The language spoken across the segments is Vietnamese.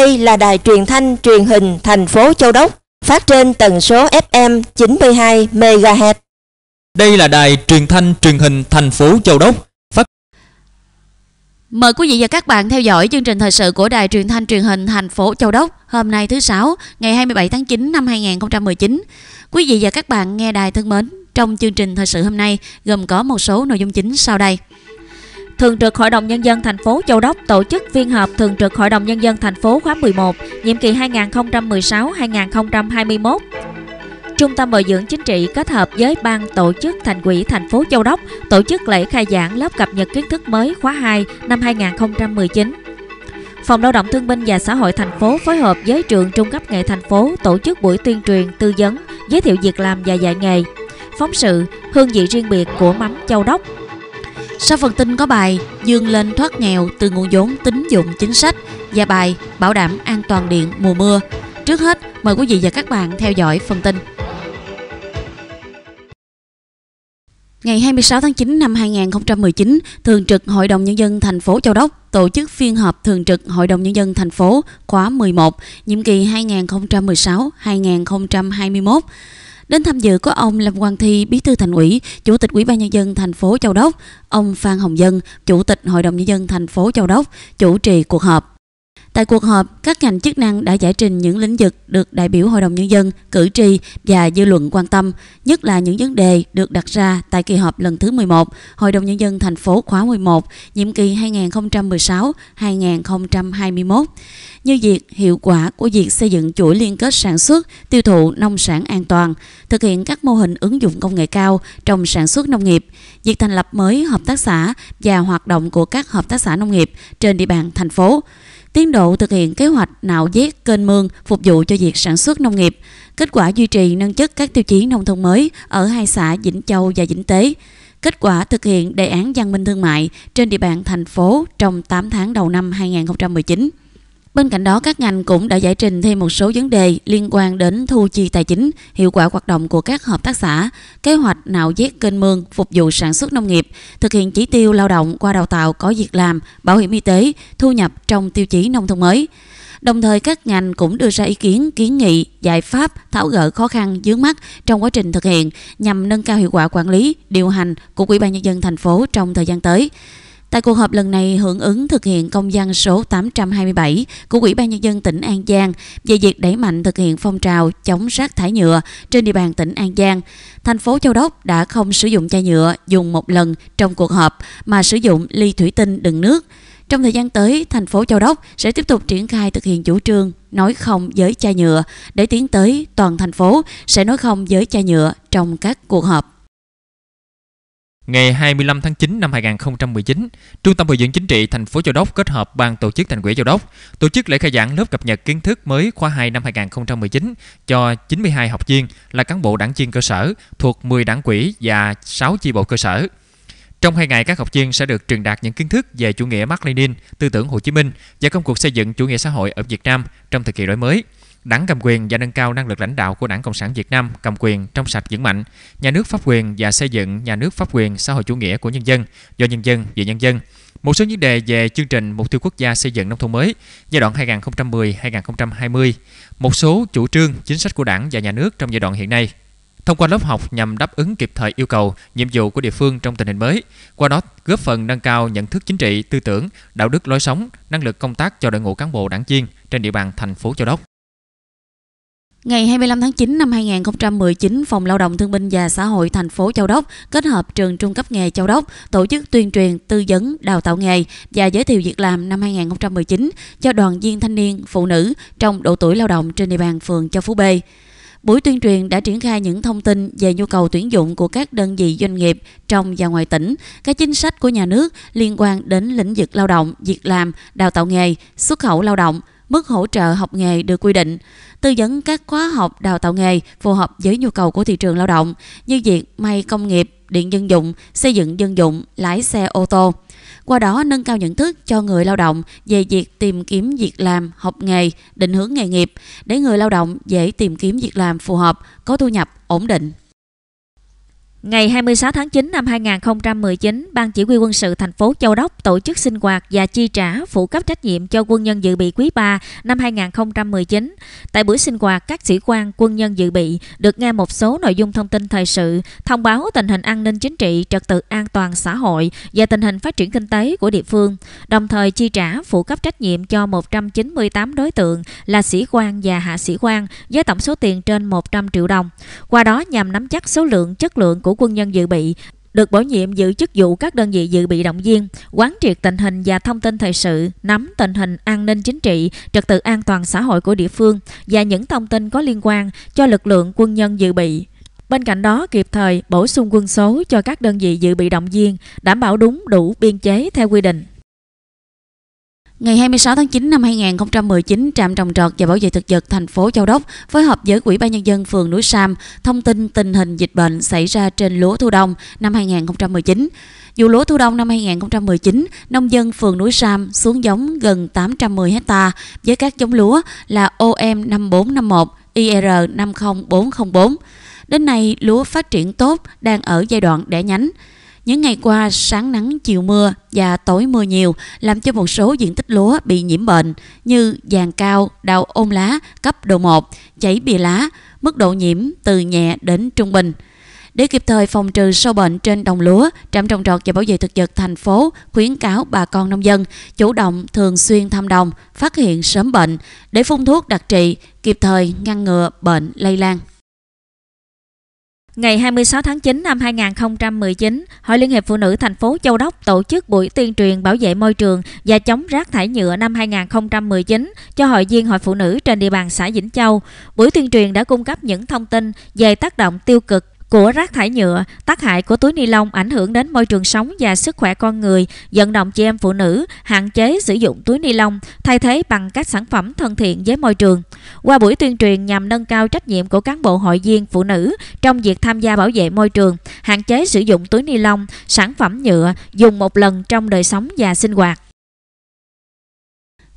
Đây là đài truyền thanh truyền hình thành phố Châu Đốc, phát trên tần số FM 92 MHz. Đây là đài truyền thanh truyền hình thành phố Châu Đốc. Phát... Mời quý vị và các bạn theo dõi chương trình thời sự của đài truyền thanh truyền hình thành phố Châu Đốc hôm nay thứ sáu, ngày 27 tháng 9 năm 2019. Quý vị và các bạn nghe đài thân mến, trong chương trình thời sự hôm nay gồm có một số nội dung chính sau đây. Thường trực Hội đồng Nhân dân thành phố Châu Đốc tổ chức phiên họp Thường trực Hội đồng Nhân dân thành phố khóa 11, nhiệm kỳ 2016-2021. Trung tâm Bồi dưỡng Chính trị kết hợp với Ban tổ chức Thành quỹ thành phố Châu Đốc tổ chức lễ khai giảng lớp cập nhật kiến thức mới khóa 2 năm 2019. Phòng Lao động Thương binh và Xã hội thành phố phối hợp với trường Trung cấp Nghề thành phố tổ chức buổi tuyên truyền, tư vấn, giới thiệu việc làm và dạy nghề. Phóng sự Hương vị riêng biệt của mắm Châu Đốc sau phần tin có bài Dương lên thoát nghèo từ nguồn vốn tín dụng chính sách và bài Bảo đảm an toàn điện mùa mưa. Trước hết, mời quý vị và các bạn theo dõi phần tin. Ngày 26 tháng 9 năm 2019, Thường trực Hội đồng Nhân dân thành phố Châu Đốc tổ chức phiên họp Thường trực Hội đồng Nhân dân thành phố khóa 11, nhiệm kỳ 2016-2021. Đến tham dự có ông Lâm Quang Thi, Bí thư Thành ủy, Chủ tịch Ủy ban nhân dân thành phố Châu Đốc, ông Phan Hồng Dân, Chủ tịch Hội đồng nhân dân thành phố Châu Đốc chủ trì cuộc họp. Tại cuộc họp, các ngành chức năng đã giải trình những lĩnh vực được đại biểu Hội đồng Nhân dân, cử tri và dư luận quan tâm, nhất là những vấn đề được đặt ra tại kỳ họp lần thứ 11 Hội đồng Nhân dân thành phố khóa 11, nhiệm kỳ 2016-2021, như việc hiệu quả của việc xây dựng chuỗi liên kết sản xuất, tiêu thụ nông sản an toàn, thực hiện các mô hình ứng dụng công nghệ cao trong sản xuất nông nghiệp, việc thành lập mới hợp tác xã và hoạt động của các hợp tác xã nông nghiệp trên địa bàn thành phố tiến độ thực hiện kế hoạch nạo vét kênh mương phục vụ cho việc sản xuất nông nghiệp, kết quả duy trì nâng chất các tiêu chí nông thôn mới ở hai xã Vĩnh Châu và Vĩnh Tế, kết quả thực hiện đề án văn minh thương mại trên địa bàn thành phố trong 8 tháng đầu năm 2019. Bên cạnh đó, các ngành cũng đã giải trình thêm một số vấn đề liên quan đến thu chi tài chính, hiệu quả hoạt động của các hợp tác xã, kế hoạch nạo vét kênh mương phục vụ sản xuất nông nghiệp, thực hiện chỉ tiêu lao động qua đào tạo có việc làm, bảo hiểm y tế, thu nhập trong tiêu chí nông thôn mới. Đồng thời các ngành cũng đưa ra ý kiến, kiến nghị, giải pháp tháo gỡ khó khăn vướng mắt trong quá trình thực hiện nhằm nâng cao hiệu quả quản lý, điều hành của Ủy ban nhân dân thành phố trong thời gian tới. Tại cuộc họp lần này hưởng ứng thực hiện công văn số 827 của Ủy ban nhân dân tỉnh An Giang về việc đẩy mạnh thực hiện phong trào chống rác thải nhựa trên địa bàn tỉnh An Giang, thành phố Châu Đốc đã không sử dụng chai nhựa dùng một lần trong cuộc họp mà sử dụng ly thủy tinh đựng nước. Trong thời gian tới, thành phố Châu Đốc sẽ tiếp tục triển khai thực hiện chủ trương nói không với chai nhựa để tiến tới toàn thành phố sẽ nói không với chai nhựa trong các cuộc họp. Ngày 25 tháng 9 năm 2019, Trung tâm Bồi dưỡng Chính trị thành phố Châu Đốc kết hợp Ban tổ chức Thành ủy Châu Đốc tổ chức lễ khai giảng lớp cập nhật kiến thức mới khóa 2 năm 2019 cho 92 học viên là cán bộ đảng viên cơ sở thuộc 10 đảng quỹ và 6 chi bộ cơ sở. Trong hai ngày, các học viên sẽ được truyền đạt những kiến thức về chủ nghĩa Mark Lenin, tư tưởng Hồ Chí Minh và công cuộc xây dựng chủ nghĩa xã hội ở Việt Nam trong thời kỳ đổi mới – Đảng cầm quyền và nâng cao năng lực lãnh đạo của Đảng Cộng sản Việt Nam cầm quyền trong sạch vững mạnh, nhà nước pháp quyền và xây dựng nhà nước pháp quyền xã hội chủ nghĩa của nhân dân, do nhân dân vì nhân dân. Một số vấn đề về chương trình mục tiêu quốc gia xây dựng nông thôn mới giai đoạn 2010-2020, một số chủ trương chính sách của Đảng và nhà nước trong giai đoạn hiện nay. Thông qua lớp học nhằm đáp ứng kịp thời yêu cầu, nhiệm vụ của địa phương trong tình hình mới, qua đó góp phần nâng cao nhận thức chính trị, tư tưởng, đạo đức lối sống, năng lực công tác cho đội ngũ cán bộ đảng viên trên địa bàn thành phố Châu Đốc. Ngày 25 tháng 9 năm 2019, Phòng Lao động Thương binh và Xã hội thành phố Châu Đốc kết hợp trường trung cấp nghề Châu Đốc tổ chức tuyên truyền, tư vấn, đào tạo nghề và giới thiệu việc làm năm 2019 cho đoàn viên thanh niên, phụ nữ trong độ tuổi lao động trên địa bàn phường Châu Phú B. Buổi tuyên truyền đã triển khai những thông tin về nhu cầu tuyển dụng của các đơn vị doanh nghiệp trong và ngoài tỉnh, các chính sách của nhà nước liên quan đến lĩnh vực lao động, việc làm, đào tạo nghề, xuất khẩu lao động – mức hỗ trợ học nghề được quy định, tư vấn các khóa học đào tạo nghề phù hợp với nhu cầu của thị trường lao động như việc may công nghiệp, điện dân dụng, xây dựng dân dụng, lái xe ô tô. Qua đó nâng cao nhận thức cho người lao động về việc tìm kiếm việc làm, học nghề, định hướng nghề nghiệp để người lao động dễ tìm kiếm việc làm phù hợp, có thu nhập ổn định. Ngày 26 tháng 9 năm 2019, Ban Chỉ huy quân sự thành phố Châu Đốc tổ chức sinh hoạt và chi trả phụ cấp trách nhiệm cho quân nhân dự bị quý 3 năm 2019. Tại buổi sinh hoạt, các sĩ quan quân nhân dự bị được nghe một số nội dung thông tin thời sự, thông báo tình hình an ninh chính trị, trật tự an toàn xã hội và tình hình phát triển kinh tế của địa phương, đồng thời chi trả phụ cấp trách nhiệm cho 198 đối tượng là sĩ quan và hạ sĩ quan với tổng số tiền trên 100 triệu đồng. Qua đó nhằm nắm chắc số lượng, chất lượng của quân nhân dự bị được bổ nhiệm giữ chức vụ các đơn vị dự bị động viên, quán triệt tình hình và thông tin thời sự, nắm tình hình an ninh chính trị, trật tự an toàn xã hội của địa phương và những thông tin có liên quan cho lực lượng quân nhân dự bị. Bên cạnh đó, kịp thời bổ sung quân số cho các đơn vị dự bị động viên, đảm bảo đúng đủ biên chế theo quy định. Ngày 26 tháng 9 năm 2019, Trạm trồng trọt và bảo vệ thực vật thành phố Châu Đốc phối hợp với Ủy ban nhân dân phường Núi Sam thông tin tình hình dịch bệnh xảy ra trên lúa thu đông năm 2019. Vụ lúa thu đông năm 2019, nông dân phường Núi Sam xuống giống gần 810 hecta với các giống lúa là OM 5451, IR 50404. Đến nay, lúa phát triển tốt, đang ở giai đoạn đẻ nhánh. Những ngày qua, sáng nắng chiều mưa và tối mưa nhiều làm cho một số diện tích lúa bị nhiễm bệnh như vàng cao, đau ôm lá, cấp độ 1, chảy bìa lá, mức độ nhiễm từ nhẹ đến trung bình. Để kịp thời phòng trừ sâu bệnh trên đồng lúa, Trạm trồng trọt và bảo vệ thực vật thành phố khuyến cáo bà con nông dân chủ động thường xuyên thăm đồng, phát hiện sớm bệnh để phun thuốc đặc trị, kịp thời ngăn ngừa bệnh lây lan. Ngày 26 tháng 9 năm 2019, Hội Liên hiệp Phụ nữ thành phố Châu Đốc tổ chức buổi tuyên truyền bảo vệ môi trường và chống rác thải nhựa năm 2019 cho hội viên Hội Phụ nữ trên địa bàn xã Vĩnh Châu. Buổi tuyên truyền đã cung cấp những thông tin về tác động tiêu cực của rác thải nhựa, tác hại của túi ni lông ảnh hưởng đến môi trường sống và sức khỏe con người, vận động chị em phụ nữ hạn chế sử dụng túi ni lông, thay thế bằng các sản phẩm thân thiện với môi trường. Qua buổi tuyên truyền nhằm nâng cao trách nhiệm của cán bộ hội viên phụ nữ trong việc tham gia bảo vệ môi trường, hạn chế sử dụng túi ni lông, sản phẩm nhựa dùng một lần trong đời sống và sinh hoạt.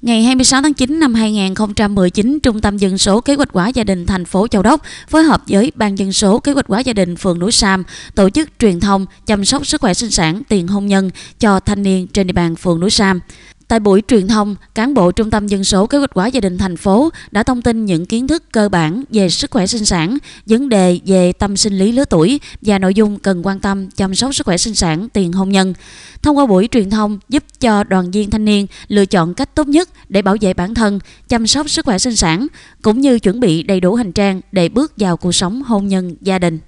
Ngày 26 tháng 9 năm 2019, Trung tâm Dân số Kế hoạch hóa gia đình thành phố Châu Đốc phối hợp với Ban Dân số Kế hoạch hóa gia đình phường Núi Sam tổ chức truyền thông chăm sóc sức khỏe sinh sản tiền hôn nhân cho thanh niên trên địa bàn phường Núi Sam. Tại buổi truyền thông, cán bộ Trung tâm Dân số Kế hoạch hóa gia đình thành phố đã thông tin những kiến thức cơ bản về sức khỏe sinh sản, vấn đề về tâm sinh lý lứa tuổi và nội dung cần quan tâm chăm sóc sức khỏe sinh sản tiền hôn nhân. Thông qua buổi truyền thông giúp cho đoàn viên thanh niên lựa chọn cách tốt nhất để bảo vệ bản thân, chăm sóc sức khỏe sinh sản, cũng như chuẩn bị đầy đủ hành trang để bước vào cuộc sống hôn nhân gia đình.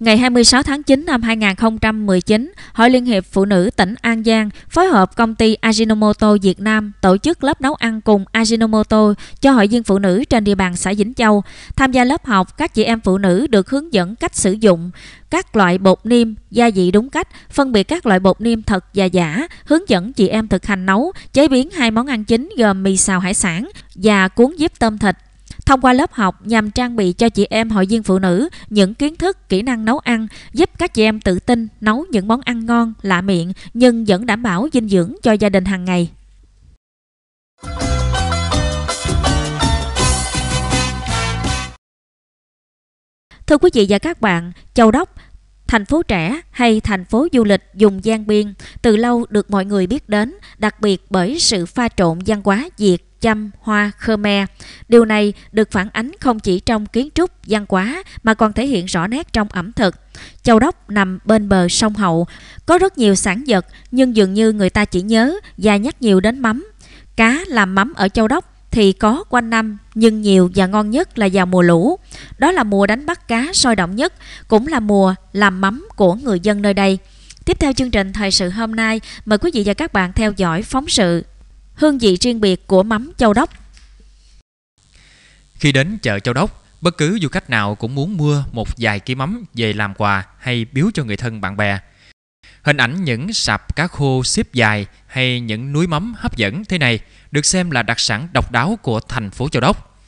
Ngày 26 tháng 9 năm 2019, Hội Liên hiệp Phụ nữ tỉnh An Giang phối hợp công ty Ajinomoto Việt Nam tổ chức lớp nấu ăn cùng Ajinomoto cho hội viên phụ nữ trên địa bàn xã Vĩnh Châu. Tham gia lớp học, các chị em phụ nữ được hướng dẫn cách sử dụng các loại bột niêm, gia vị đúng cách, phân biệt các loại bột niêm thật và giả, hướng dẫn chị em thực hành nấu, chế biến hai món ăn chính gồm mì xào hải sản và cuốn diếp tôm thịt thông qua lớp học nhằm trang bị cho chị em hội viên phụ nữ những kiến thức, kỹ năng nấu ăn, giúp các chị em tự tin nấu những món ăn ngon, lạ miệng nhưng vẫn đảm bảo dinh dưỡng cho gia đình hàng ngày. Thưa quý vị và các bạn, Châu Đốc Thành phố trẻ hay thành phố du lịch dùng gian biên từ lâu được mọi người biết đến, đặc biệt bởi sự pha trộn văn hóa Việt, chăm, hoa, khmer. Điều này được phản ánh không chỉ trong kiến trúc, văn hóa mà còn thể hiện rõ nét trong ẩm thực. Châu Đốc nằm bên bờ sông Hậu, có rất nhiều sản vật nhưng dường như người ta chỉ nhớ và nhắc nhiều đến mắm. Cá làm mắm ở Châu Đốc thì có quanh năm nhưng nhiều và ngon nhất là vào mùa lũ. Đó là mùa đánh bắt cá sôi động nhất, cũng là mùa làm mắm của người dân nơi đây. Tiếp theo chương trình Thời sự hôm nay, mời quý vị và các bạn theo dõi phóng sự hương vị riêng biệt của mắm châu đốc. Khi đến chợ châu đốc, bất cứ du khách nào cũng muốn mua một vài ký mắm về làm quà hay biếu cho người thân bạn bè. Hình ảnh những sạp cá khô xếp dài hay những núi mắm hấp dẫn thế này được xem là đặc sản độc đáo của thành phố Châu Đốc.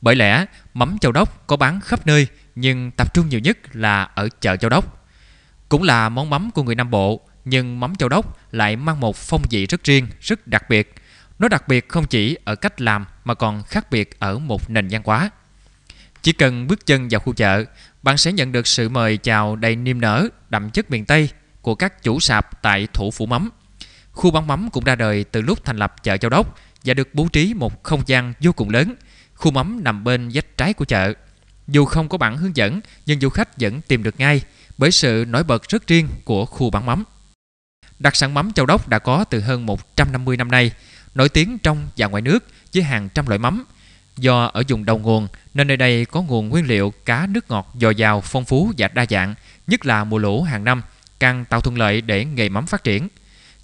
Bởi lẽ, mắm Châu Đốc có bán khắp nơi nhưng tập trung nhiều nhất là ở chợ Châu Đốc. Cũng là món mắm của người Nam Bộ, nhưng mắm Châu Đốc lại mang một phong vị rất riêng, rất đặc biệt – nó đặc biệt không chỉ ở cách làm mà còn khác biệt ở một nền văn hóa. Chỉ cần bước chân vào khu chợ, bạn sẽ nhận được sự mời chào đầy niềm nở, đậm chất miền Tây của các chủ sạp tại thủ phủ mắm. Khu bán mắm cũng ra đời từ lúc thành lập chợ Châu Đốc và được bố trí một không gian vô cùng lớn. Khu mắm nằm bên vách trái của chợ. Dù không có bản hướng dẫn, nhưng du khách vẫn tìm được ngay bởi sự nổi bật rất riêng của khu bán mắm. Đặc sản mắm Châu Đốc đã có từ hơn 150 năm nay nổi tiếng trong và ngoài nước với hàng trăm loại mắm. Do ở vùng đầu nguồn nên nơi đây có nguồn nguyên liệu cá nước ngọt dồi dào, phong phú và đa dạng, nhất là mùa lũ hàng năm, càng tạo thuận lợi để nghề mắm phát triển.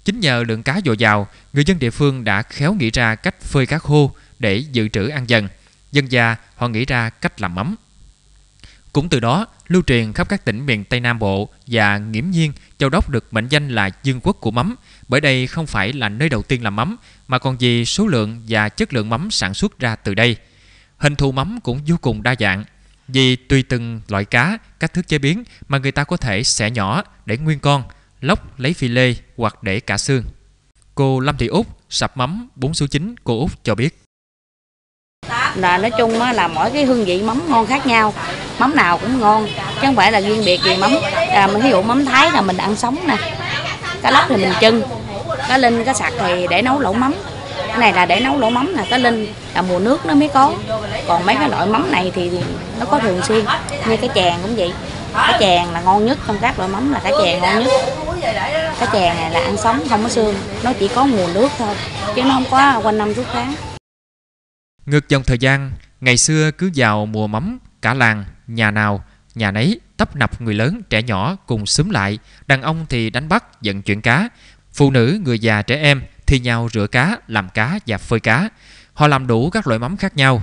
Chính nhờ lượng cá dồi dào, người dân địa phương đã khéo nghĩ ra cách phơi cá khô để dự trữ ăn dần. Dân già họ nghĩ ra cách làm mắm. Cũng từ đó, lưu truyền khắp các tỉnh miền Tây Nam Bộ và nghiễm nhiên, Châu Đốc được mệnh danh là dương quốc của mắm bởi đây không phải là nơi đầu tiên làm mắm mà còn vì số lượng và chất lượng mắm sản xuất ra từ đây. Hình thù mắm cũng vô cùng đa dạng vì tùy từng loại cá, cách thức chế biến mà người ta có thể xẻ nhỏ để nguyên con, lóc lấy phi lê hoặc để cả xương. Cô Lâm Thị Út, sạp mắm 4 số 9, cô Út cho biết. Là nói chung là mỗi cái hương vị mắm ngon khác nhau, mắm nào cũng ngon, chứ không phải là riêng biệt gì mắm. À, mình ví dụ mắm Thái là mình ăn sống nè, cá lóc thì mình chưng, cá linh cá sặc thì để nấu lẩu mắm cái này là để nấu lẩu mắm là cá linh là mùa nước nó mới có còn mấy cái loại mắm này thì nó có thường xuyên như cái chèn cũng vậy cá chèn là ngon nhất trong các loại mắm là cá chèn ngon nhất cá chèn này là ăn sống không có xương nó chỉ có mùa nước thôi chứ nó không có quanh năm suốt tháng ngược dòng thời gian ngày xưa cứ vào mùa mắm cả làng nhà nào nhà nấy tấp nập người lớn trẻ nhỏ cùng xúm lại đàn ông thì đánh bắt vận chuyển cá Phụ nữ, người già, trẻ em thi nhau rửa cá, làm cá và phơi cá. Họ làm đủ các loại mắm khác nhau.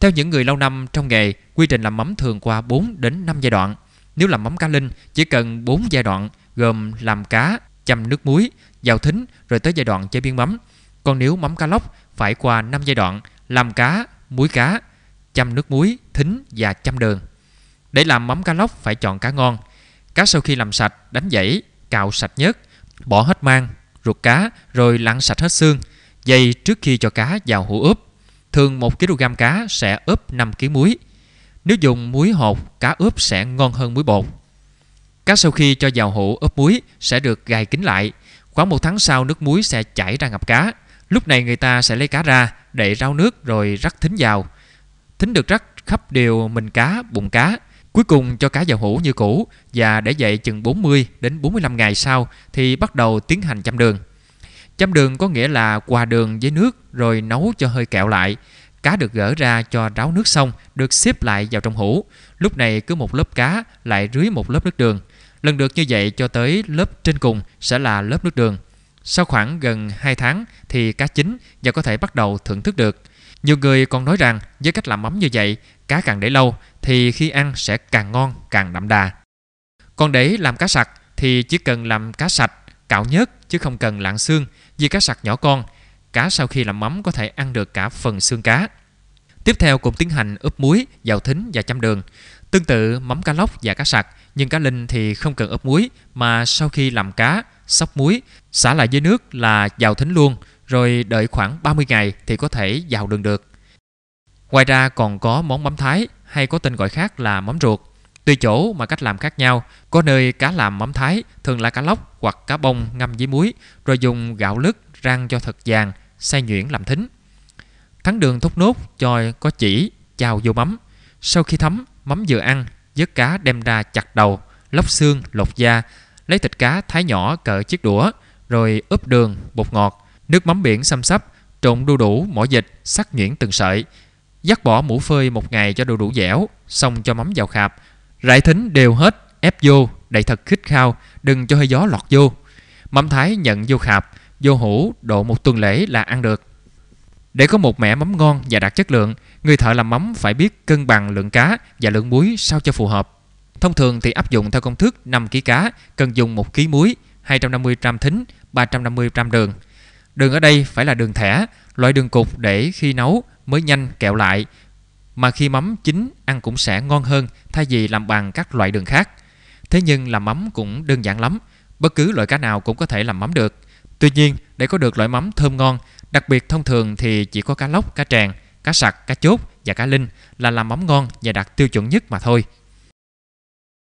Theo những người lâu năm trong nghề, quy trình làm mắm thường qua 4 đến 5 giai đoạn. Nếu làm mắm cá linh, chỉ cần 4 giai đoạn gồm làm cá, chăm nước muối, vào thính rồi tới giai đoạn chế biến mắm. Còn nếu mắm cá lóc phải qua 5 giai đoạn làm cá, muối cá, chăm nước muối, thính và chăm đường. Để làm mắm cá lóc phải chọn cá ngon. Cá sau khi làm sạch, đánh dãy, cạo sạch nhất – bỏ hết mang, ruột cá rồi lặn sạch hết xương, dây trước khi cho cá vào hũ ướp. Thường 1 kg cá sẽ ướp 5 kg muối. Nếu dùng muối hột, cá ướp sẽ ngon hơn muối bột. Cá sau khi cho vào hũ ướp muối sẽ được gài kín lại. Khoảng một tháng sau nước muối sẽ chảy ra ngập cá. Lúc này người ta sẽ lấy cá ra để rau nước rồi rắc thính vào. Thính được rắc khắp đều mình cá, bụng cá. Cuối cùng cho cá vào hũ như cũ và để dậy chừng 40 đến 45 ngày sau thì bắt đầu tiến hành chăm đường. Chăm đường có nghĩa là hòa đường với nước rồi nấu cho hơi kẹo lại. Cá được gỡ ra cho ráo nước xong được xếp lại vào trong hũ. Lúc này cứ một lớp cá lại rưới một lớp nước đường. Lần lượt như vậy cho tới lớp trên cùng sẽ là lớp nước đường. Sau khoảng gần 2 tháng thì cá chín và có thể bắt đầu thưởng thức được. Nhiều người còn nói rằng với cách làm mắm như vậy, cá càng để lâu thì khi ăn sẽ càng ngon, càng đậm đà. Còn để làm cá sạch thì chỉ cần làm cá sạch, cạo nhớt chứ không cần lạng xương vì cá sạch nhỏ con. Cá sau khi làm mắm có thể ăn được cả phần xương cá. Tiếp theo cũng tiến hành ướp muối, dầu thính và chăm đường. Tương tự mắm cá lóc và cá sạch nhưng cá linh thì không cần ướp muối mà sau khi làm cá, sóc muối, xả lại dưới nước là dầu thính luôn – rồi đợi khoảng 30 ngày thì có thể vào đường được. Ngoài ra còn có món mắm thái hay có tên gọi khác là mắm ruột. Tùy chỗ mà cách làm khác nhau, có nơi cá làm mắm thái thường là cá lóc hoặc cá bông ngâm với muối, rồi dùng gạo lứt rang cho thật vàng, xay nhuyễn làm thính. Thắng đường thốt nốt cho có chỉ, chào vô mắm. Sau khi thấm, mắm vừa ăn, vớt cá đem ra chặt đầu, lóc xương, lột da, lấy thịt cá thái nhỏ cỡ chiếc đũa, rồi ướp đường, bột ngọt, Nước mắm biển xăm sắp, trộn đu đủ, mỏ dịch, sắc nhuyễn từng sợi. Dắt bỏ mũ phơi một ngày cho đu đủ dẻo, xong cho mắm vào khạp. Rải thính đều hết, ép vô, đậy thật khít khao, đừng cho hơi gió lọt vô. Mắm thái nhận vô khạp, vô hũ, độ một tuần lễ là ăn được. Để có một mẻ mắm ngon và đạt chất lượng, người thợ làm mắm phải biết cân bằng lượng cá và lượng muối sao cho phù hợp. Thông thường thì áp dụng theo công thức 5 kg cá, cần dùng 1 kg muối, 250 g thính, 350 g đường. Đường ở đây phải là đường thẻ, loại đường cục để khi nấu mới nhanh kẹo lại, mà khi mắm chín ăn cũng sẽ ngon hơn thay vì làm bằng các loại đường khác. Thế nhưng làm mắm cũng đơn giản lắm, bất cứ loại cá nào cũng có thể làm mắm được. Tuy nhiên, để có được loại mắm thơm ngon, đặc biệt thông thường thì chỉ có cá lóc, cá tràng, cá sặc, cá chốt và cá linh là làm mắm ngon và đạt tiêu chuẩn nhất mà thôi.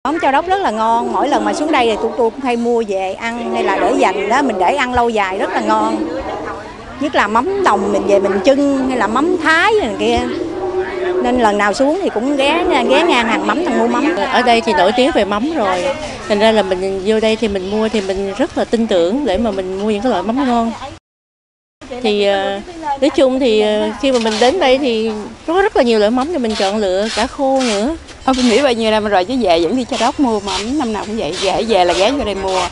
Món châu đốc rất là ngon, mỗi lần mà xuống đây thì tụi tôi cũng hay mua về ăn hay là để dành đó, mình để ăn lâu dài rất là ngon. Nhất là mắm đồng mình về mình trưng hay là mắm thái này kia. Nên lần nào xuống thì cũng ghé ghé ngang hàng mắm thằng mua mắm. Ở đây thì nổi tiếng về mắm rồi. Thành ra là mình vô đây thì mình mua thì mình rất là tin tưởng để mà mình mua những cái loại mắm ngon. Thì uh, nói chung thì ờ, khi mà mình đến đây thì có rất là nhiều loại mắm cho mình chọn lựa cả khô nữa ông nghĩ bao nhiêu năm rồi chứ về vẫn đi cho róc mua mắm năm nào cũng vậy ghé về là ghé vô đây mua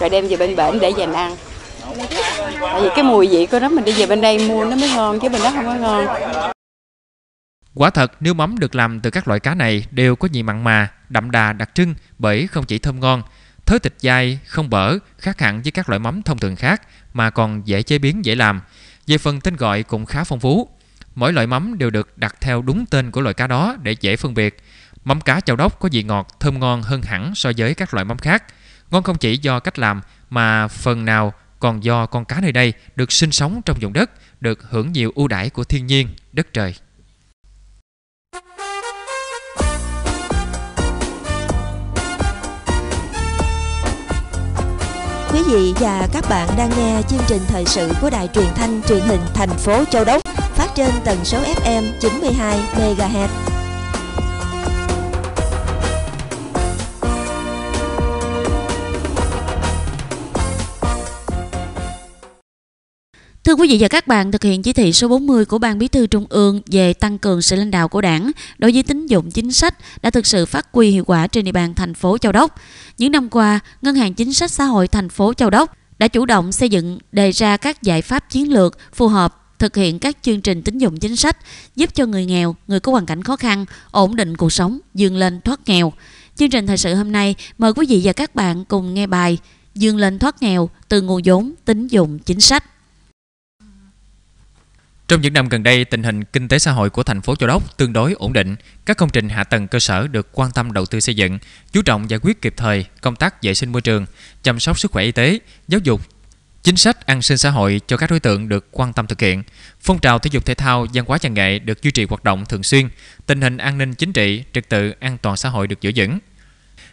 rồi đem về bên bển để dành ăn tại vì cái mùi vị của nó mình đi về bên đây mua nó mới ngon chứ bên đó không có ngon Quả thật, nếu mắm được làm từ các loại cá này đều có vị mặn mà, đậm đà đặc trưng bởi không chỉ thơm ngon, thớ thịt dai, không bở, khác hẳn với các loại mắm thông thường khác mà còn dễ chế biến, dễ làm – về phần tên gọi cũng khá phong phú. Mỗi loại mắm đều được đặt theo đúng tên của loại cá đó để dễ phân biệt. Mắm cá chào đốc có vị ngọt, thơm ngon hơn hẳn so với các loại mắm khác. Ngon không chỉ do cách làm mà phần nào còn do con cá nơi đây được sinh sống trong vùng đất, được hưởng nhiều ưu đãi của thiên nhiên, đất trời. vị và các bạn đang nghe chương trình thời sự của Đài Truyền thanh Truyền hình thành phố Châu Đốc phát trên tần số FM 92 MHz. Thưa quý vị và các bạn, thực hiện chỉ thị số 40 của Ban Bí thư Trung ương về tăng cường sự lãnh đạo của Đảng đối với tín dụng chính sách đã thực sự phát huy hiệu quả trên địa bàn thành phố Châu Đốc. Những năm qua, Ngân hàng Chính sách Xã hội thành phố Châu Đốc đã chủ động xây dựng, đề ra các giải pháp chiến lược phù hợp thực hiện các chương trình tín dụng chính sách giúp cho người nghèo, người có hoàn cảnh khó khăn ổn định cuộc sống, vươn lên thoát nghèo. Chương trình thời sự hôm nay mời quý vị và các bạn cùng nghe bài Dương lên thoát nghèo từ nguồn vốn tín dụng chính sách. Trong những năm gần đây, tình hình kinh tế xã hội của thành phố Châu Đốc tương đối ổn định, các công trình hạ tầng cơ sở được quan tâm đầu tư xây dựng, chú trọng giải quyết kịp thời công tác vệ sinh môi trường, chăm sóc sức khỏe y tế, giáo dục, chính sách an sinh xã hội cho các đối tượng được quan tâm thực hiện. Phong trào thể dục thể thao, văn hóa văn nghệ được duy trì hoạt động thường xuyên, tình hình an ninh chính trị, trật tự an toàn xã hội được giữ vững.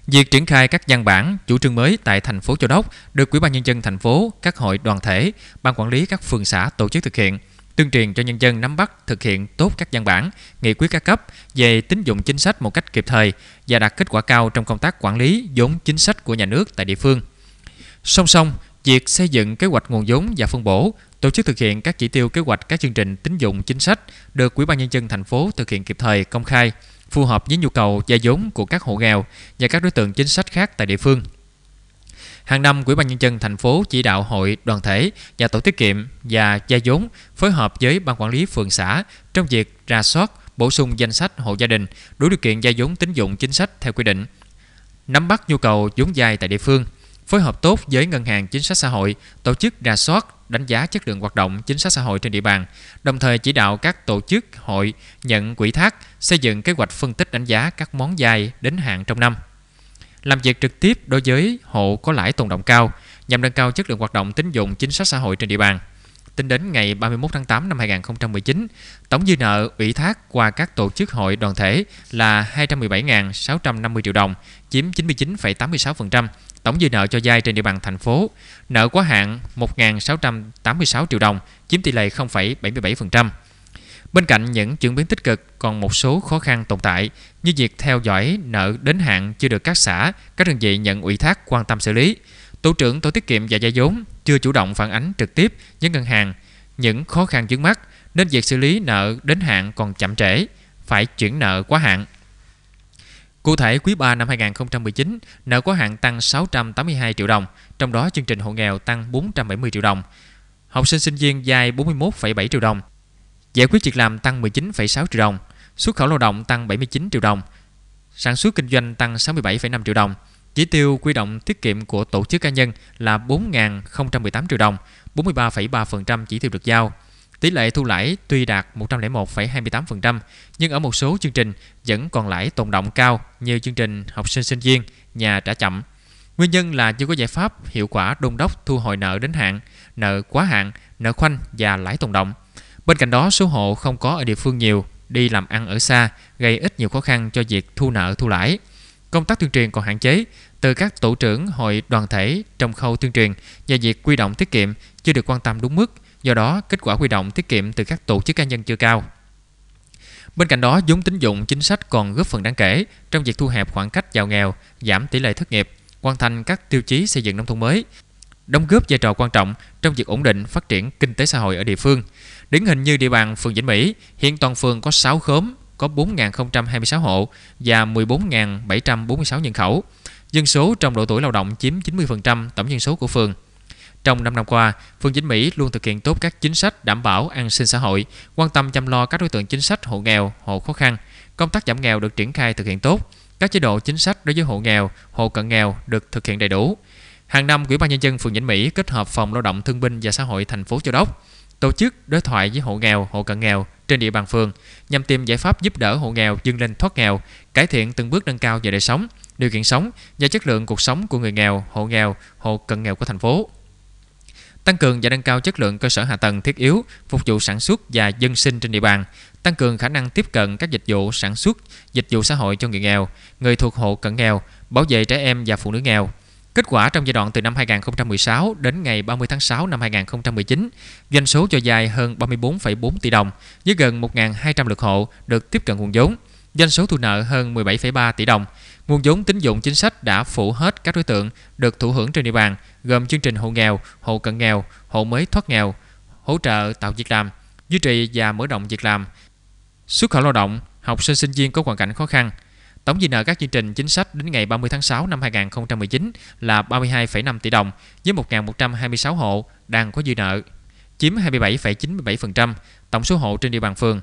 Việc triển khai các văn bản, chủ trương mới tại thành phố Châu Đốc được Ủy ban nhân dân thành phố, các hội đoàn thể, ban quản lý các phường xã tổ chức thực hiện tuyên truyền cho nhân dân nắm bắt thực hiện tốt các văn bản, nghị quyết các cấp về tín dụng chính sách một cách kịp thời và đạt kết quả cao trong công tác quản lý vốn chính sách của nhà nước tại địa phương. Song song, việc xây dựng kế hoạch nguồn vốn và phân bổ, tổ chức thực hiện các chỉ tiêu kế hoạch các chương trình tín dụng chính sách được Ủy ban nhân dân thành phố thực hiện kịp thời, công khai, phù hợp với nhu cầu vay vốn của các hộ nghèo và các đối tượng chính sách khác tại địa phương. Hàng năm, Quỹ ban nhân dân thành phố chỉ đạo hội, đoàn thể, và tổ tiết kiệm và gia vốn phối hợp với ban quản lý phường xã trong việc ra soát, bổ sung danh sách hộ gia đình đủ điều kiện gia vốn tín dụng chính sách theo quy định, nắm bắt nhu cầu vốn dài tại địa phương, phối hợp tốt với ngân hàng chính sách xã hội, tổ chức ra soát, đánh giá chất lượng hoạt động chính sách xã hội trên địa bàn, đồng thời chỉ đạo các tổ chức, hội nhận quỹ thác, xây dựng kế hoạch phân tích đánh giá các món dài đến hạn trong năm làm việc trực tiếp đối với hộ có lãi tồn động cao nhằm nâng cao chất lượng hoạt động tín dụng chính sách xã hội trên địa bàn. Tính đến ngày 31 tháng 8 năm 2019, tổng dư nợ ủy thác qua các tổ chức hội đoàn thể là 217.650 triệu đồng, chiếm 99,86% tổng dư nợ cho vay trên địa bàn thành phố. Nợ quá hạn 1.686 triệu đồng, chiếm tỷ lệ 0,77%. Bên cạnh những chuyển biến tích cực, còn một số khó khăn tồn tại như việc theo dõi nợ đến hạn chưa được các xã, các đơn vị nhận ủy thác quan tâm xử lý. Tổ trưởng Tổ tiết kiệm và gia vốn chưa chủ động phản ánh trực tiếp với ngân hàng những khó khăn trước mắt nên việc xử lý nợ đến hạn còn chậm trễ, phải chuyển nợ quá hạn. Cụ thể, quý 3 năm 2019, nợ quá hạn tăng 682 triệu đồng, trong đó chương trình hộ nghèo tăng 470 triệu đồng. Học sinh sinh viên dài 41,7 triệu đồng, giải quyết việc làm tăng 19,6 triệu đồng, xuất khẩu lao động tăng 79 triệu đồng, sản xuất kinh doanh tăng 67,5 triệu đồng. Chỉ tiêu quy động tiết kiệm của tổ chức cá nhân là 4.018 triệu đồng, 43,3% chỉ tiêu được giao. Tỷ lệ thu lãi tuy đạt 101,28%, nhưng ở một số chương trình vẫn còn lãi tồn động cao như chương trình học sinh sinh viên, nhà trả chậm. Nguyên nhân là chưa có giải pháp hiệu quả đôn đốc thu hồi nợ đến hạn, nợ quá hạn, nợ khoanh và lãi tồn động. Bên cạnh đó, số hộ không có ở địa phương nhiều, đi làm ăn ở xa, gây ít nhiều khó khăn cho việc thu nợ thu lãi. Công tác tuyên truyền còn hạn chế, từ các tổ trưởng hội đoàn thể trong khâu tuyên truyền và việc quy động tiết kiệm chưa được quan tâm đúng mức, do đó kết quả quy động tiết kiệm từ các tổ chức cá nhân chưa cao. Bên cạnh đó, vốn tín dụng chính sách còn góp phần đáng kể trong việc thu hẹp khoảng cách giàu nghèo, giảm tỷ lệ thất nghiệp, hoàn thành các tiêu chí xây dựng nông thôn mới, đóng góp vai trò quan trọng trong việc ổn định phát triển kinh tế xã hội ở địa phương – Điển hình như địa bàn phường Vĩnh Mỹ, hiện toàn phường có 6 khóm, có 4.026 hộ và 14.746 nhân khẩu. Dân số trong độ tuổi lao động chiếm 90% tổng dân số của phường. Trong 5 năm qua, phường Vĩnh Mỹ luôn thực hiện tốt các chính sách đảm bảo an sinh xã hội, quan tâm chăm lo các đối tượng chính sách hộ nghèo, hộ khó khăn. Công tác giảm nghèo được triển khai thực hiện tốt. Các chế độ chính sách đối với hộ nghèo, hộ cận nghèo được thực hiện đầy đủ. Hàng năm, Ủy ban nhân dân phường Vĩnh Mỹ kết hợp phòng lao động thương binh và xã hội thành phố Châu Đốc tổ chức đối thoại với hộ nghèo, hộ cận nghèo trên địa bàn phường nhằm tìm giải pháp giúp đỡ hộ nghèo vươn lên thoát nghèo, cải thiện từng bước nâng cao về đời sống, điều kiện sống và chất lượng cuộc sống của người nghèo, hộ nghèo, hộ cận nghèo của thành phố. Tăng cường và nâng cao chất lượng cơ sở hạ tầng thiết yếu phục vụ sản xuất và dân sinh trên địa bàn, tăng cường khả năng tiếp cận các dịch vụ sản xuất, dịch vụ xã hội cho người nghèo, người thuộc hộ cận nghèo, bảo vệ trẻ em và phụ nữ nghèo. Kết quả trong giai đoạn từ năm 2016 đến ngày 30 tháng 6 năm 2019, doanh số cho vay hơn 34,4 tỷ đồng với gần 1.200 lượt hộ được tiếp cận nguồn vốn, doanh số thu nợ hơn 17,3 tỷ đồng. Nguồn vốn tín dụng chính sách đã phủ hết các đối tượng được thụ hưởng trên địa bàn, gồm chương trình hộ nghèo, hộ cận nghèo, hộ mới thoát nghèo, hỗ trợ tạo việc làm, duy trì và mở rộng việc làm, xuất khẩu lao động, học sinh sinh viên có hoàn cảnh khó khăn – Tổng dư nợ các chương trình chính sách đến ngày 30 tháng 6 năm 2019 là 32,5 tỷ đồng với 1.126 hộ đang có dư nợ, chiếm 27,97% tổng số hộ trên địa bàn phường,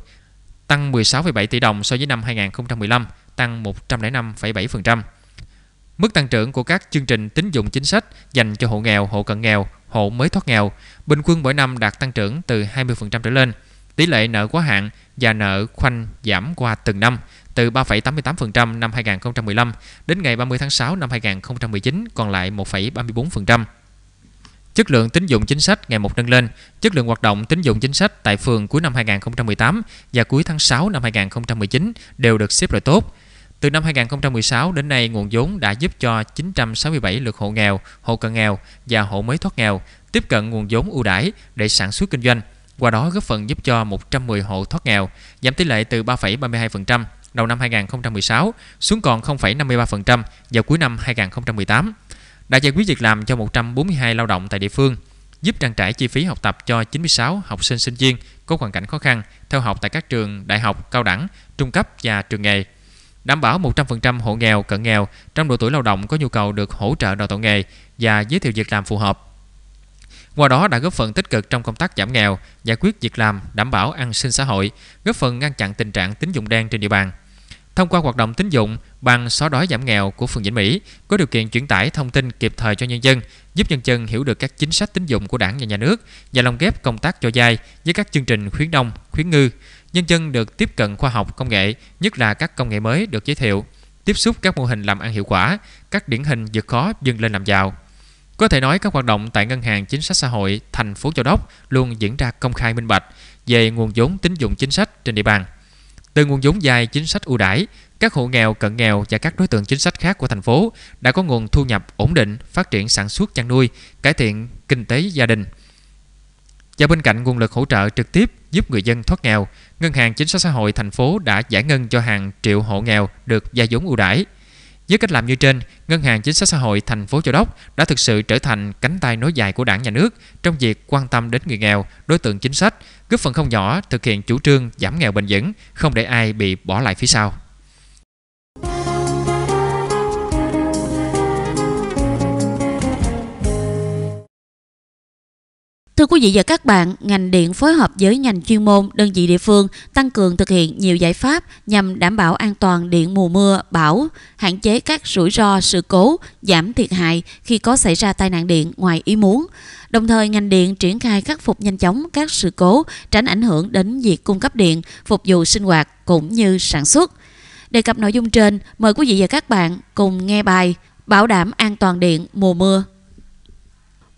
tăng 16,7 tỷ đồng so với năm 2015, tăng 105,7%. Mức tăng trưởng của các chương trình tín dụng chính sách dành cho hộ nghèo, hộ cận nghèo, hộ mới thoát nghèo bình quân mỗi năm đạt tăng trưởng từ 20% trở lên. Tỷ lệ nợ quá hạn và nợ khoanh giảm qua từng năm từ 3,88% năm 2015 đến ngày 30 tháng 6 năm 2019 còn lại 1,34%. Chất lượng tín dụng chính sách ngày một nâng lên, chất lượng hoạt động tín dụng chính sách tại phường cuối năm 2018 và cuối tháng 6 năm 2019 đều được xếp loại tốt. Từ năm 2016 đến nay, nguồn vốn đã giúp cho 967 lượt hộ nghèo, hộ cận nghèo và hộ mới thoát nghèo tiếp cận nguồn vốn ưu đãi để sản xuất kinh doanh, qua đó góp phần giúp cho 110 hộ thoát nghèo, giảm tỷ lệ từ 3,32% đầu năm 2016 xuống còn 0,53% vào cuối năm 2018, đã giải quyết việc làm cho 142 lao động tại địa phương, giúp trang trải chi phí học tập cho 96 học sinh sinh viên có hoàn cảnh khó khăn theo học tại các trường đại học, cao đẳng, trung cấp và trường nghề đảm bảo 100% hộ nghèo, cận nghèo trong độ tuổi lao động có nhu cầu được hỗ trợ đào tạo nghề và giới thiệu việc làm phù hợp. Qua đó đã góp phần tích cực trong công tác giảm nghèo, giải quyết việc làm, đảm bảo an sinh xã hội, góp phần ngăn chặn tình trạng tín dụng đen trên địa bàn thông qua hoạt động tín dụng bằng xóa đói giảm nghèo của phường Vĩnh Mỹ, có điều kiện chuyển tải thông tin kịp thời cho nhân dân, giúp nhân dân hiểu được các chính sách tín dụng của Đảng và nhà nước và lồng ghép công tác cho vay với các chương trình khuyến nông, khuyến ngư. Nhân dân được tiếp cận khoa học công nghệ, nhất là các công nghệ mới được giới thiệu, tiếp xúc các mô hình làm ăn hiệu quả, các điển hình vượt khó dừng lên làm giàu. Có thể nói các hoạt động tại Ngân hàng Chính sách Xã hội thành phố Châu Đốc luôn diễn ra công khai minh bạch về nguồn vốn tín dụng chính sách trên địa bàn. Từ nguồn vốn dài chính sách ưu đãi, các hộ nghèo, cận nghèo và các đối tượng chính sách khác của thành phố đã có nguồn thu nhập ổn định, phát triển sản xuất chăn nuôi, cải thiện kinh tế gia đình. Và bên cạnh nguồn lực hỗ trợ trực tiếp giúp người dân thoát nghèo, Ngân hàng Chính sách Xã hội thành phố đã giải ngân cho hàng triệu hộ nghèo được gia vốn ưu đãi. Với cách làm như trên, Ngân hàng Chính sách Xã hội thành phố Châu Đốc đã thực sự trở thành cánh tay nối dài của Đảng nhà nước trong việc quan tâm đến người nghèo, đối tượng chính sách, góp phần không nhỏ thực hiện chủ trương giảm nghèo bền vững, không để ai bị bỏ lại phía sau. Thưa quý vị và các bạn, ngành điện phối hợp với ngành chuyên môn, đơn vị địa phương tăng cường thực hiện nhiều giải pháp nhằm đảm bảo an toàn điện mùa mưa, bão, hạn chế các rủi ro, sự cố, giảm thiệt hại khi có xảy ra tai nạn điện ngoài ý muốn. Đồng thời, ngành điện triển khai khắc phục nhanh chóng các sự cố, tránh ảnh hưởng đến việc cung cấp điện, phục vụ sinh hoạt cũng như sản xuất. Đề cập nội dung trên, mời quý vị và các bạn cùng nghe bài Bảo đảm an toàn điện mùa mưa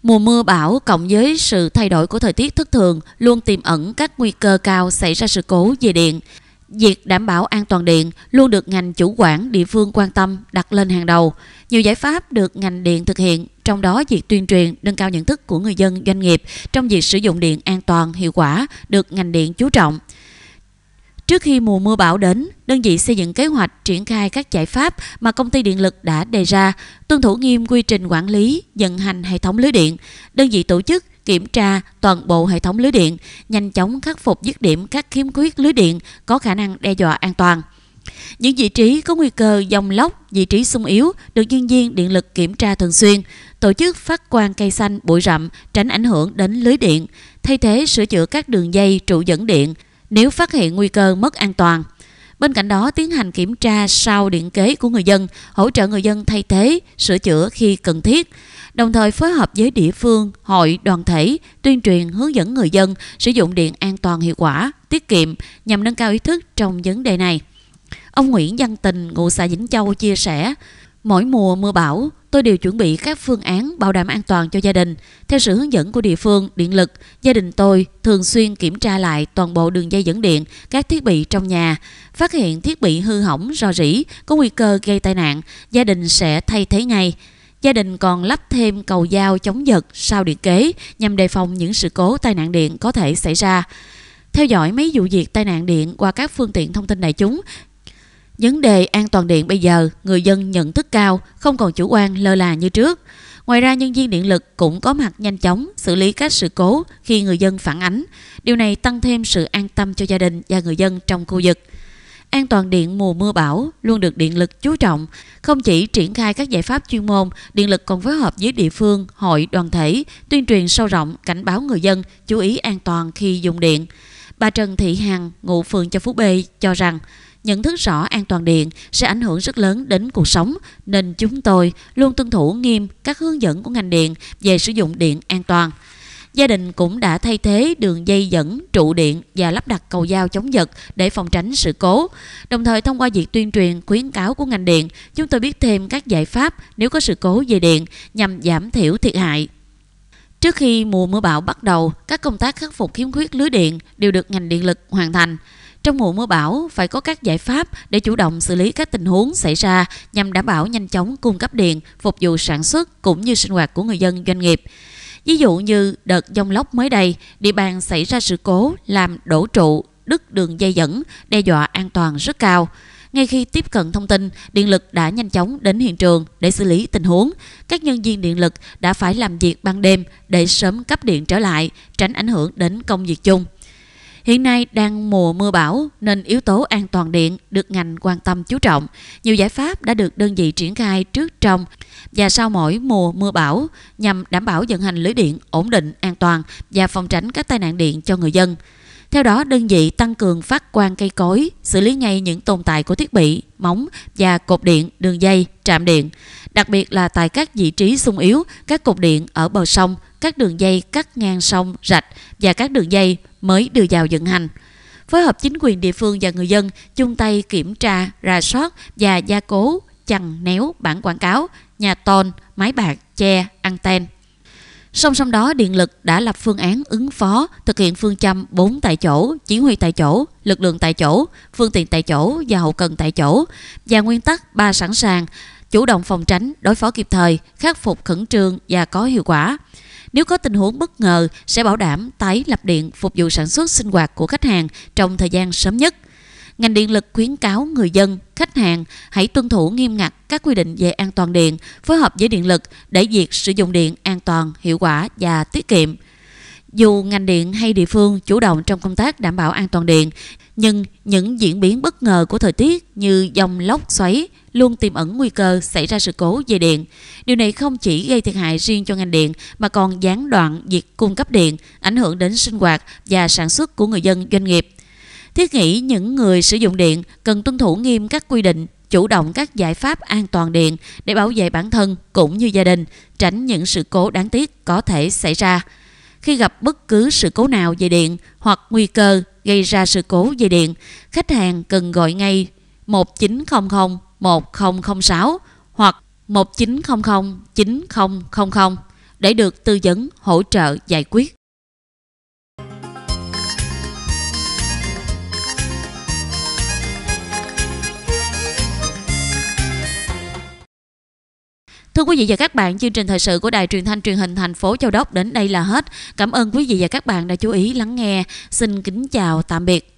Mùa mưa bão cộng với sự thay đổi của thời tiết thất thường luôn tiềm ẩn các nguy cơ cao xảy ra sự cố về điện. Việc đảm bảo an toàn điện luôn được ngành chủ quản địa phương quan tâm đặt lên hàng đầu. Nhiều giải pháp được ngành điện thực hiện, trong đó việc tuyên truyền nâng cao nhận thức của người dân doanh nghiệp trong việc sử dụng điện an toàn hiệu quả được ngành điện chú trọng. Trước khi mùa mưa bão đến, đơn vị xây dựng kế hoạch triển khai các giải pháp mà công ty điện lực đã đề ra, tuân thủ nghiêm quy trình quản lý, vận hành hệ thống lưới điện. Đơn vị tổ chức kiểm tra toàn bộ hệ thống lưới điện, nhanh chóng khắc phục dứt điểm các khiếm khuyết lưới điện có khả năng đe dọa an toàn. Những vị trí có nguy cơ dòng lốc, vị trí sung yếu được nhân viên điện lực kiểm tra thường xuyên, tổ chức phát quang cây xanh bụi rậm tránh ảnh hưởng đến lưới điện, thay thế sửa chữa các đường dây trụ dẫn điện, nếu phát hiện nguy cơ mất an toàn. Bên cạnh đó tiến hành kiểm tra sau điện kế của người dân, hỗ trợ người dân thay thế, sửa chữa khi cần thiết, đồng thời phối hợp với địa phương, hội, đoàn thể tuyên truyền hướng dẫn người dân sử dụng điện an toàn hiệu quả, tiết kiệm nhằm nâng cao ý thức trong vấn đề này. Ông Nguyễn Văn Tình, ngụ xã Vĩnh Châu chia sẻ, Mỗi mùa mưa bão, tôi đều chuẩn bị các phương án bảo đảm an toàn cho gia đình. Theo sự hướng dẫn của địa phương, điện lực, gia đình tôi thường xuyên kiểm tra lại toàn bộ đường dây dẫn điện, các thiết bị trong nhà. Phát hiện thiết bị hư hỏng, rò rỉ, có nguy cơ gây tai nạn, gia đình sẽ thay thế ngay. Gia đình còn lắp thêm cầu dao chống giật sau điện kế nhằm đề phòng những sự cố tai nạn điện có thể xảy ra theo dõi mấy vụ việc tai nạn điện qua các phương tiện thông tin đại chúng Vấn đề an toàn điện bây giờ, người dân nhận thức cao, không còn chủ quan lơ là như trước. Ngoài ra, nhân viên điện lực cũng có mặt nhanh chóng xử lý các sự cố khi người dân phản ánh. Điều này tăng thêm sự an tâm cho gia đình và người dân trong khu vực. An toàn điện mùa mưa bão luôn được điện lực chú trọng, không chỉ triển khai các giải pháp chuyên môn, điện lực còn phối hợp với địa phương, hội, đoàn thể tuyên truyền sâu rộng cảnh báo người dân chú ý an toàn khi dùng điện. Bà Trần Thị Hằng, ngụ phường Châu Phú B cho rằng Nhận thức rõ an toàn điện sẽ ảnh hưởng rất lớn đến cuộc sống nên chúng tôi luôn tuân thủ nghiêm các hướng dẫn của ngành điện về sử dụng điện an toàn. Gia đình cũng đã thay thế đường dây dẫn trụ điện và lắp đặt cầu dao chống giật để phòng tránh sự cố. Đồng thời thông qua việc tuyên truyền khuyến cáo của ngành điện, chúng tôi biết thêm các giải pháp nếu có sự cố về điện nhằm giảm thiểu thiệt hại. Trước khi mùa mưa bão bắt đầu, các công tác khắc phục khiếm khuyết lưới điện đều được ngành điện lực hoàn thành. Trong mùa mưa bão, phải có các giải pháp để chủ động xử lý các tình huống xảy ra nhằm đảm bảo nhanh chóng cung cấp điện, phục vụ sản xuất cũng như sinh hoạt của người dân doanh nghiệp. Ví dụ như đợt dông lốc mới đây, địa bàn xảy ra sự cố làm đổ trụ, đứt đường dây dẫn, đe dọa an toàn rất cao. Ngay khi tiếp cận thông tin, điện lực đã nhanh chóng đến hiện trường để xử lý tình huống. Các nhân viên điện lực đã phải làm việc ban đêm để sớm cấp điện trở lại, tránh ảnh hưởng đến công việc chung. Hiện nay đang mùa mưa bão nên yếu tố an toàn điện được ngành quan tâm chú trọng. Nhiều giải pháp đã được đơn vị triển khai trước trong và sau mỗi mùa mưa bão nhằm đảm bảo vận hành lưới điện ổn định, an toàn và phòng tránh các tai nạn điện cho người dân. Theo đó, đơn vị tăng cường phát quang cây cối, xử lý ngay những tồn tại của thiết bị, móng và cột điện, đường dây, trạm điện, đặc biệt là tại các vị trí sung yếu, các cột điện ở bờ sông, các đường dây cắt ngang sông, rạch và các đường dây mới đưa vào vận hành phối hợp chính quyền địa phương và người dân chung tay kiểm tra, rà soát và gia cố chằng néo bản quảng cáo, nhà tôn, máy bạc, che, anten. Song song đó, điện lực đã lập phương án ứng phó, thực hiện phương châm 4 tại chỗ, chỉ huy tại chỗ, lực lượng tại chỗ, phương tiện tại chỗ và hậu cần tại chỗ và nguyên tắc ba sẵn sàng, chủ động phòng tránh, đối phó kịp thời, khắc phục khẩn trương và có hiệu quả. Nếu có tình huống bất ngờ sẽ bảo đảm tái lập điện phục vụ sản xuất sinh hoạt của khách hàng trong thời gian sớm nhất. Ngành điện lực khuyến cáo người dân khách hàng hãy tuân thủ nghiêm ngặt các quy định về an toàn điện, phối hợp với điện lực để việc sử dụng điện an toàn, hiệu quả và tiết kiệm. Dù ngành điện hay địa phương chủ động trong công tác đảm bảo an toàn điện, nhưng những diễn biến bất ngờ của thời tiết như dòng lốc xoáy luôn tiềm ẩn nguy cơ xảy ra sự cố về điện. Điều này không chỉ gây thiệt hại riêng cho ngành điện mà còn gián đoạn việc cung cấp điện, ảnh hưởng đến sinh hoạt và sản xuất của người dân doanh nghiệp. Thiết nghĩ những người sử dụng điện cần tuân thủ nghiêm các quy định, chủ động các giải pháp an toàn điện để bảo vệ bản thân cũng như gia đình, tránh những sự cố đáng tiếc có thể xảy ra. Khi gặp bất cứ sự cố nào về điện hoặc nguy cơ gây ra sự cố về điện, khách hàng cần gọi ngay 1900 1006 hoặc 1900 9000 để được tư vấn hỗ trợ giải quyết. Thưa quý vị và các bạn, chương trình thời sự của Đài Truyền thanh Truyền hình thành phố Châu Đốc đến đây là hết. Cảm ơn quý vị và các bạn đã chú ý lắng nghe. Xin kính chào tạm biệt.